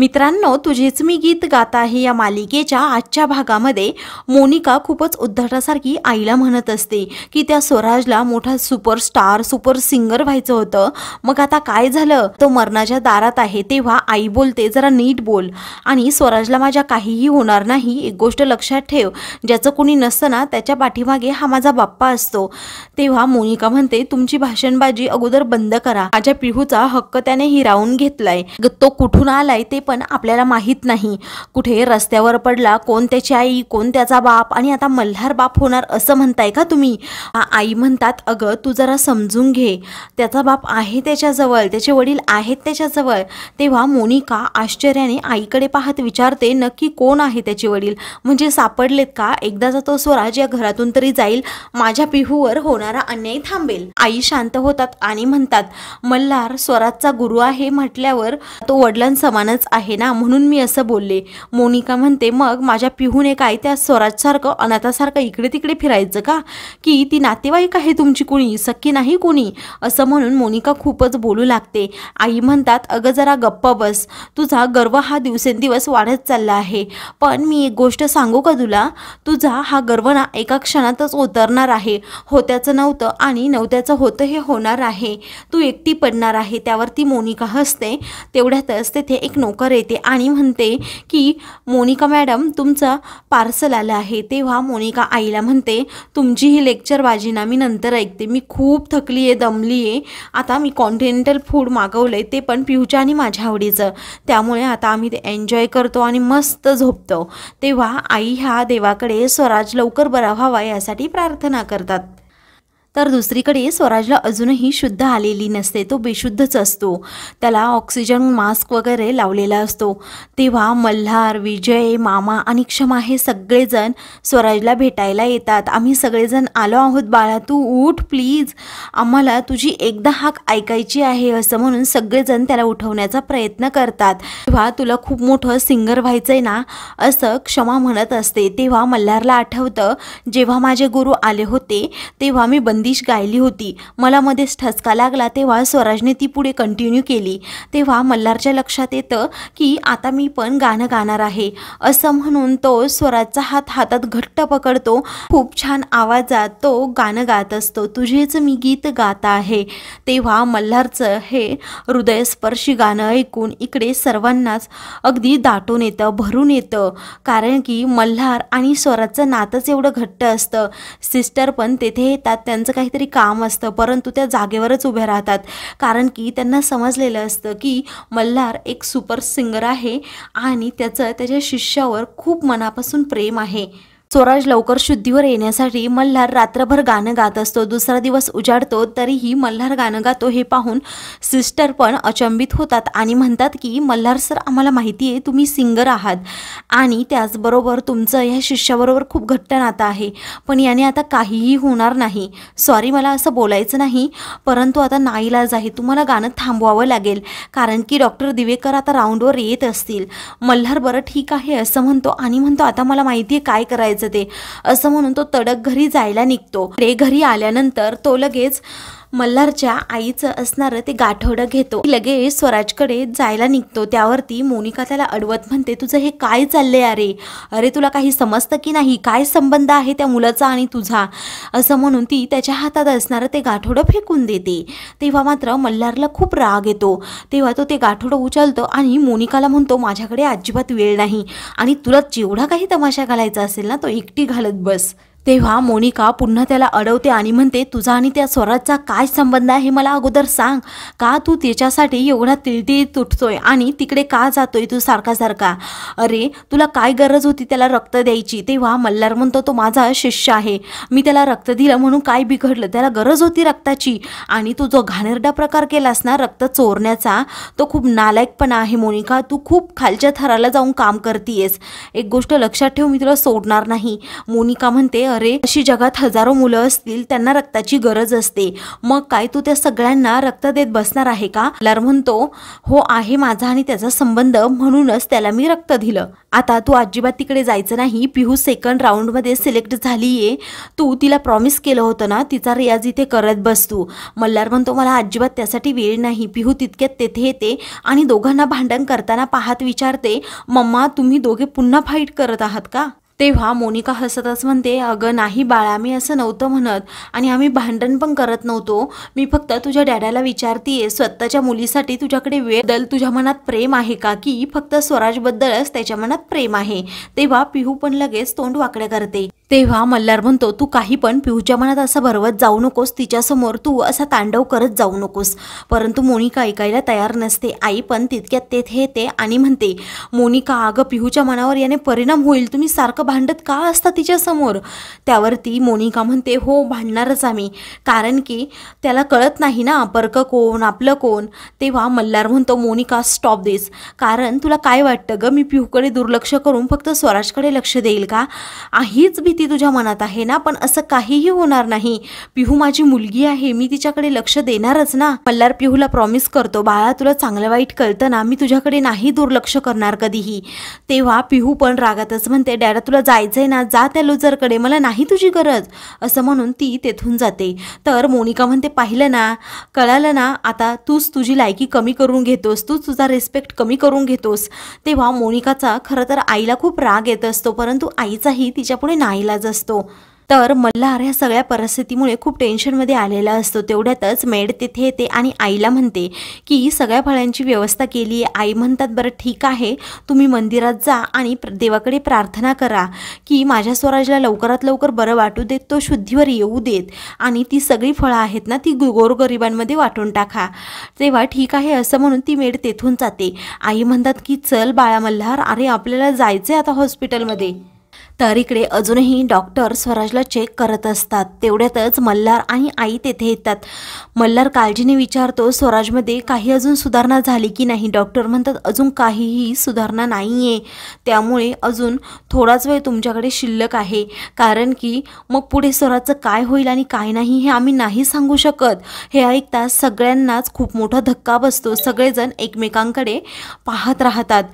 मित्रांनो तुझेच मी गीत गाता आहे या मालिकेच्या आजच्या भागामध्ये मोनिका खूपच उद्धटासारखी आईला म्हणत असते की त्या स्वराजला मोठा सुपरस्टार सुपर सिंगर व्हायचं होतं मग आता काय झालं तो मरणाच्या दारात आहे तेव्हा आई बोलते जरा नीट बोल आणि स्वराजला माझ्या काहीही होणार नाही एक गोष्ट लक्षात ठेव ज्याचं कोणी नसतं ना त्याच्या पाठीमागे हा माझा बाप्पा असतो तेव्हा मोनिका म्हणते तुमची भाषणबाजी अगोदर बंद करा माझ्या पिहूचा हक्क त्याने हिरावून घेतलाय तो कुठून आलाय ते पण आपल्याला माहीत नाही कुठे रस्त्यावर पडला कोण त्याची आई कोण त्याचा बाप आणि आता मल्हार बाप होणार असं म्हणताय का तुम्ही आई म्हणतात अगं तू जरा समजून घे त्याचा बाप आहे त्याच्याजवळ त्याचे वडील आहेत त्याच्याजवळ तेव्हा मोनिका आश्चर्याने आईकडे पाहत विचारते नक्की कोण आहे त्याचे वडील म्हणजे सापडलेत का एकदाचा तो स्वराज या घरातून तरी जाईल माझ्या पिहूवर होणारा अन्याय थांबेल आई शांत होतात आणि म्हणतात मल्हार स्वराजचा गुरु आहे म्हटल्यावर तो वडिलांसमानच आहे आहे ना म्हणून मी असं बोलले मोनिका म्हणते मग माझ्या पिहूने काय त्या स्वराजसारखं अनाथासारखं इकडे तिकडे फिरायचं का की ती नातेवाईक आहे तुमची कुणी सख्खी नाही कुणी असं म्हणून मोनिका खूपच बोलू लागते आई म्हणतात अगं जरा गप्पा बस तुझा गर्व हा दिवसेंदिवस वाढत चालला आहे पण मी एक गोष्ट सांगू का तुला तुझा हा गर्व ना एका क्षणातच उतरणार आहे होत्याचं नव्हतं आणि नव्हत्याचं होतं हे होणार आहे तू एकटी पडणार आहे त्यावरती मोनिका हसते तेवढ्यातच तेथे एक नोकर लवकर येते आणि म्हणते की मोनिका मॅडम तुमचं पार्सल आलं आहे तेव्हा मोनिका आईला म्हणते तुमची ही लेक्चर ना मी नंतर ऐकते मी खूप थकली आहे दमली आहे आता मी कॉन्टिनेंटल फूड मागवलं आहे ते पण पिऊच्या आणि माझ्या आवडीचं त्यामुळे आता आम्ही ते एन्जॉय करतो आणि मस्त झोपतो तेव्हा आई ह्या देवाकडे स्वराज लवकर बरा व्हावा यासाठी प्रार्थना करतात तर दुसरीकडे स्वराजला अजूनही शुद्ध आलेली नसते तो बेशुद्धच असतो त्याला ऑक्सिजन मास्क वगैरे लावलेला असतो तेव्हा मल्हार विजय मामा आणि क्षमा हे सगळेजण स्वराजला भेटायला येतात आम्ही सगळेजण आलो आहोत बाळा तू उठ प्लीज आम्हाला तुझी एकदा हाक ऐकायची आहे असं म्हणून सगळेजण त्याला उठवण्याचा प्रयत्न करतात तेव्हा तुला खूप मोठं सिंगर व्हायचं आहे ना असं क्षमा म्हणत असते तेव्हा मल्हारला आठवतं जेव्हा माझे गुरु आले होते तेव्हा मी बंदिश गायली होती मला मध्येच ठसका लागला तेव्हा स्वराजने ती पुढे कंटिन्यू केली तेव्हा मल्हारच्या लक्षात येतं की आता मी पण गाणं गाणार आहे असं म्हणून तो स्वराजचा हात हातात घट्ट पकडतो खूप छान आवाजात तो गाणं गात असतो तुझेच मी गीत गात आहे तेव्हा मल्हारचं हे हृदयस्पर्शी गाणं ऐकून इकडे सर्वांनाच अगदी दाटून येतं भरून येतं कारण की मल्हार आणि स्वराजचं नातंच एवढं घट्ट असतं सिस्टर पण तेथे येतात त्यांचं त्यांचं काहीतरी काम असतं परंतु त्या जागेवरच उभ्या राहतात कारण की त्यांना समजलेलं असतं की मल्हार एक सुपर सिंगर आहे आणि त्याचं त्याच्या शिष्यावर खूप मनापासून प्रेम आहे स्वराज लवकर शुद्धीवर येण्यासाठी मल्हार रात्रभर गाणं गात असतो दुसरा दिवस उजाडतो तरीही मल्हार गाणं गातो हे पाहून सिस्टर पण अचंबित होतात आणि म्हणतात की मल्हार सर आम्हाला माहिती आहे तुम्ही सिंगर आहात आणि त्याचबरोबर तुमचं ह्या शिष्याबरोबर खूप घट्ट नातं आहे पण याने आता काहीही होणार नाही सॉरी मला असं बोलायचं नाही परंतु आता नाईलाज आहे तुम्हाला गाणं थांबवावं लागेल कारण की डॉक्टर दिवेकर आता राऊंडवर येत असतील मल्हार बरं ठीक आहे असं म्हणतो आणि म्हणतो आता मला माहिती आहे काय करायचं असं म्हणून तो तडक घरी जायला निघतो रे घरी आल्यानंतर तो लगेच मल्हारच्या आईचं असणारं ते गाठोडं घेतो लगेच स्वराजकडे जायला निघतो त्यावरती मोनिका त्याला अडवत म्हणते तुझं हे काय चाललंय अरे अरे तुला काही समजतं की नाही काय संबंध आहे त्या मुलाचा आणि तुझा असं म्हणून ती त्याच्या हातात असणारं ते गाठोडं फेकून देते तेव्हा मात्र मल्हारला खूप राग येतो तेव्हा तो ते गाठोडं उचलतो आणि मोनिकाला म्हणतो माझ्याकडे अजिबात वेळ नाही आणि तुला जेवढा काही तमाशा घालायचा असेल ना तो एकटी घालत बस तेव्हा मोनिका पुन्हा त्याला अडवते आणि म्हणते तुझा आणि त्या स्वराजचा काय संबंध आहे मला अगोदर सांग का तू त्याच्यासाठी एवढा तिळती तुटतोय आणि तिकडे का जातोय तू सारखा सारखा अरे तुला काय गरज होती त्याला रक्त द्यायची तेव्हा मल्हार म्हणतो तो माझा शिष्य आहे मी त्याला रक्त दिलं म्हणून काय बिघडलं त्याला गरज होती रक्ताची आणि तू जो घाणेरडा प्रकार केलास ना रक्त चोरण्याचा तो खूप नालायकपणा आहे मोनिका तू खूप खालच्या थराला जाऊन काम करतीयस एक गोष्ट लक्षात ठेव मी तुला सोडणार नाही मोनिका म्हणते अरे अशी जगात हजारो मुलं असतील त्यांना रक्ताची गरज असते मग काय तू त्या सगळ्यांना रक्त देत बसणार आहे का लर म्हणतो हो आहे माझा आणि त्याचा संबंध म्हणूनच त्याला मी रक्त दिलं आता तू अजिबात तिकडे जायचं नाही पिहू सेकंड राऊंडमध्ये सिलेक्ट झालीये तू तिला प्रॉमिस केलं होतं ना तिचा रियाज इथे करत बस तू मल्हार म्हणतो मला अजिबात त्यासाठी वेळ नाही पिहू तितक्यात तेथे येते आणि दोघांना भांडण करताना पाहत विचारते मम्मा तुम्ही दोघे पुन्हा फाईट करत आहात का तेव्हा मोनिका हसतच म्हणते अगं नाही बाळा मी असं नव्हतं म्हणत आणि आम्ही भांडण पण करत नव्हतो मी फक्त तुझ्या डॅडाला विचारतीये स्वतःच्या मुलीसाठी तुझ्याकडे वेळ तुझ्या मनात प्रेम आहे का की फक्त स्वराजबद्दलच त्याच्या मनात प्रेम आहे तेव्हा पिहू पण लगेच तोंड वाकडे करते तेव्हा मल्हार म्हणतो तू काही पण पिऊच्या मनात असं भरवत जाऊ नकोस तिच्यासमोर तू असा तांडव करत जाऊ नकोस परंतु मोनिका ऐकायला तयार नसते आई पण तितक्यात तेथे येते आणि म्हणते मोनिका अगं पिहूच्या मनावर याने परिणाम होईल तुम्ही सारखं भांडत का असता तिच्यासमोर त्यावरती मोनिका म्हणते हो भांडणारच आम्ही कारण की त्याला कळत नाही ना परक कोण आपलं कोण तेव्हा मल्हार म्हणतो मोनिका स्टॉप दिस कारण तुला काय वाटतं गं मी पिहूकडे दुर्लक्ष करून फक्त स्वराजकडे लक्ष देईल का आहीच भीती भीती तुझ्या मनात आहे ना पण असं काहीही होणार नाही पिहू माझी मुलगी आहे मी तिच्याकडे लक्ष देणारच ना मल्हार पिहूला प्रॉमिस करतो बाळा तुला चांगलं वाईट कळतं ना मी तुझ्याकडे नाही दुर्लक्ष करणार कधीही तेव्हा पिहू पण रागातच म्हणते डॅडा तुला जायचंय ना जा त्या लोजरकडे मला नाही तुझी गरज असं म्हणून ती तेथून जाते तर मोनिका म्हणते पाहिलं ना कळालं ना आता तूच तुझी लायकी कमी करून घेतोस तूच तुझा रिस्पेक्ट कमी करून घेतोस तेव्हा मोनिकाचा खरं तर आईला खूप राग येत असतो परंतु आईचाही तिच्यापुढे नाही असतो तर मल्हार ह्या सगळ्या परिस्थितीमुळे खूप टेन्शनमध्ये आलेला असतो तेवढ्यातच मेड तिथे येते आणि आईला म्हणते की सगळ्या फळांची व्यवस्था केली आहे आई म्हणतात बरं ठीक आहे तुम्ही मंदिरात जा आणि देवाकडे प्रार्थना करा की माझ्या स्वराजला लवकरात लवकर बरं वाटू देत तो शुद्धीवर येऊ देत आणि ती सगळी फळं आहेत ना ती गोरगरिबांमध्ये वाटून टाका तेव्हा ठीक आहे असं म्हणून ती मेड तेथून जाते आई म्हणतात की चल बाळा मल्हार अरे आपल्याला जायचं आहे आता हॉस्पिटलमध्ये तर इकडे अजूनही डॉक्टर स्वराजला चेक करत असतात तेवढ्यातच मल्हार आणि आई तेथे येतात मल्हार काळजीने विचारतो स्वराजमध्ये काही अजून सुधारणा झाली की नाही डॉक्टर म्हणतात अजून काहीही सुधारणा नाही आहे त्यामुळे अजून थोडाच वेळ तुमच्याकडे शिल्लक आहे कारण की मग पुढे स्वराजचं काय होईल आणि काय नाही हे आम्ही नाही सांगू शकत हे ऐकता सगळ्यांनाच खूप मोठा धक्का बसतो सगळेजण एकमेकांकडे पाहत राहतात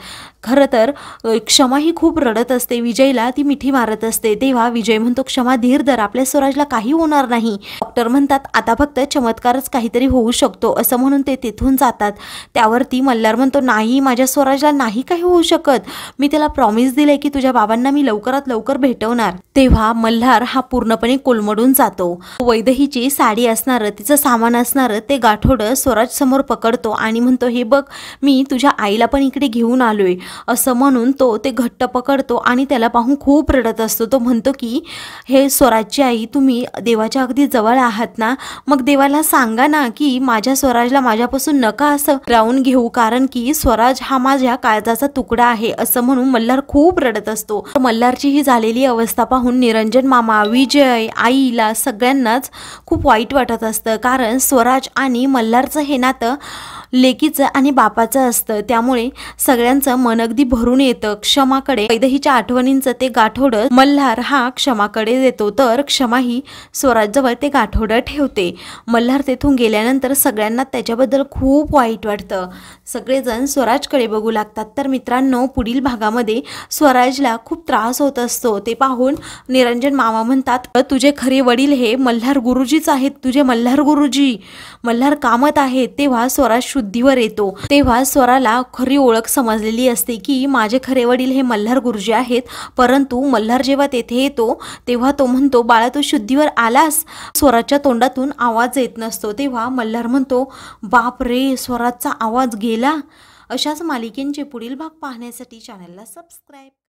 खरं तर क्षमा ही खूप रडत असते विजयला ती मिठी मारत असते तेव्हा विजय म्हणतो क्षमा धीर धर आपल्या स्वराजला काही होणार नाही डॉक्टर म्हणतात आता फक्त चमत्कारच काहीतरी होऊ शकतो असं म्हणून ते तिथून जातात त्यावरती मल्हार म्हणतो नाही माझ्या स्वराजला नाही काही होऊ शकत मी त्याला प्रॉमिस दिले की तुझ्या बाबांना मी लवकरात लवकर भेटवणार तेव्हा मल्हार हा पूर्णपणे कोलमडून जातो वैदहीची साडी असणारं तिचं सामान असणारं ते गाठोडं स्वराज समोर पकडतो आणि म्हणतो हे बघ मी तुझ्या आईला पण इकडे घेऊन आलोय असं म्हणून तो ते घट्ट पकडतो आणि त्याला पाहून खूप रडत असतो तो म्हणतो की हे स्वराजची आई तुम्ही देवाच्या अगदी जवळ आहात ना मग देवाला सांगा ना की माझ्या स्वराजला माझ्यापासून नका असं रावून घेऊ कारण की स्वराज हा माझ्या काळजाचा तुकडा आहे असं म्हणून मल्हार खूप रडत असतो मल्हारची ही झालेली अवस्था पाहून निरंजन मामा विजय आईला सगळ्यांनाच खूप वाईट वाटत असतं कारण स्वराज आणि मल्हारचं हे नातं लेकीचं आणि बापाचं असतं त्यामुळे सगळ्यांचं मन अगदी भरून येतं क्षमाकडे वैदहीच्या आठवणींचं ते गाठोड मल्हार हा क्षमाकडे देतो तर क्षमा ही स्वराजजवळ ते गाठोड ठेवते मल्हार तेथून गेल्यानंतर सगळ्यांना त्याच्याबद्दल खूप वाईट वाटतं सगळेजण स्वराजकडे बघू लागतात तर मित्रांनो पुढील भागामध्ये स्वराजला खूप त्रास होत असतो ते पाहून निरंजन मामा म्हणतात तुझे खरे वडील हे मल्हार गुरुजीच आहेत तुझे मल्हार गुरुजी मल्हार कामत आहेत तेव्हा स्वराज शुद्ध बुद्धीवर येतो तेव्हा स्वराला खरी ओळख समजलेली असते की माझे खरे वडील हे मल्हार गुरुजी आहेत परंतु मल्हार जेव्हा तेथे येतो तेव्हा तो म्हणतो बाळा तू शुद्धीवर आलास स्वराच्या तोंडातून आवाज येत नसतो तेव्हा मल्हार म्हणतो बाप रे स्वराचा आवाज गेला अशाच मालिकेंचे पुढील भाग पाहण्यासाठी चॅनलला सबस्क्राईब